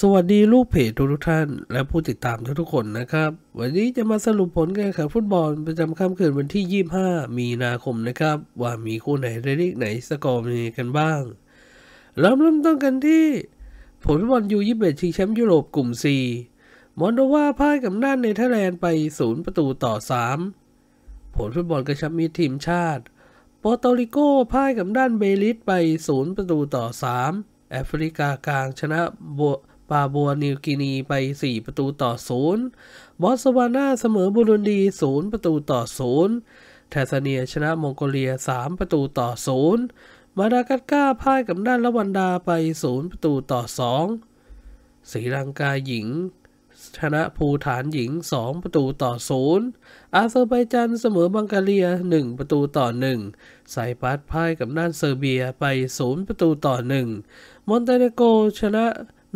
สวัสดีลูกเพจทุกท่านและผู้ติดตามทุกทุกคนนะครับ วันนี้จะมาสรุปผลการแข่งขันฟุตบอล ประจำค่ำคืนวันที่ 25 มีนาคมนะครับ ว่ามีคู่ไหนเรียกไหนสกอร์มีกันบ้างเริ่มเริ่มต้นกันที่ ผลบอลยูยี่สิบเอ็ดชิงแชมป์ยุโรปกลุ่ม C มอนโดวาพ่ายกับน่านเนเธอร์แลนด์ไป 0 ประตูต่อ 3 ผลฟุตบอลกระชับมิตรทีมชาติโปโตริโกพ่ายกับด้านเบลิสไป0ประตูต่อ 3 แอฟริกากลางชนะบวปาบัวนิวกินีไป 4 ประตูต่อศูนย์บอสวานาเสมอบุรุนดี0ประตูต่อศูนย์แทสเนียชนะมองโกเลีย3ประตูต่อศูนย์มาดากัสการ์พ่ายกับด้านละวันดาไป0ประตู ต่อ2งสีรังกาหญิงชนะ ภูฐานหญิง 2 ประตู ต่อ0อาเซอร์ไบจันเสมอบังกาเลีย 1 ประตูต่อ 1ไซปรัสพ่ายกับด้านเซอร์เบียไป0ประตูต่อ1มอนเตเนโกชนะ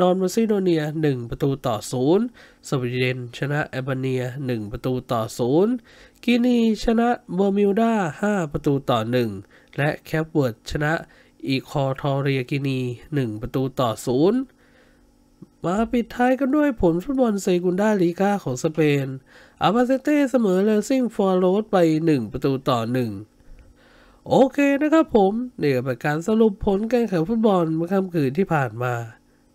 นอร์มาซิโดเนีย 1 ประตูต่อ0สวีเดนชนะแอลเบเนีย 1 ประตูต่อ 0กินี ชนะเบอร์มิวดา5 ประตูต่อ 1 และแคปเวิร์ดชนะอีคอทอเรียกินี 1 ประตูต่อ 0 มาปิดท้ายกันด้วยผลฟุตบอลเซกุนดาลีกาของสเปนอาบาเซเต้เสมอเลซิ่งฟอร์โรสไป 1 ประตูต่อ 1 โอเคนะครับผมเนี่ยวเป็นการสรุปผลการแข่งฟุตบอลเมื่อค่ำคืนที่ผ่านมา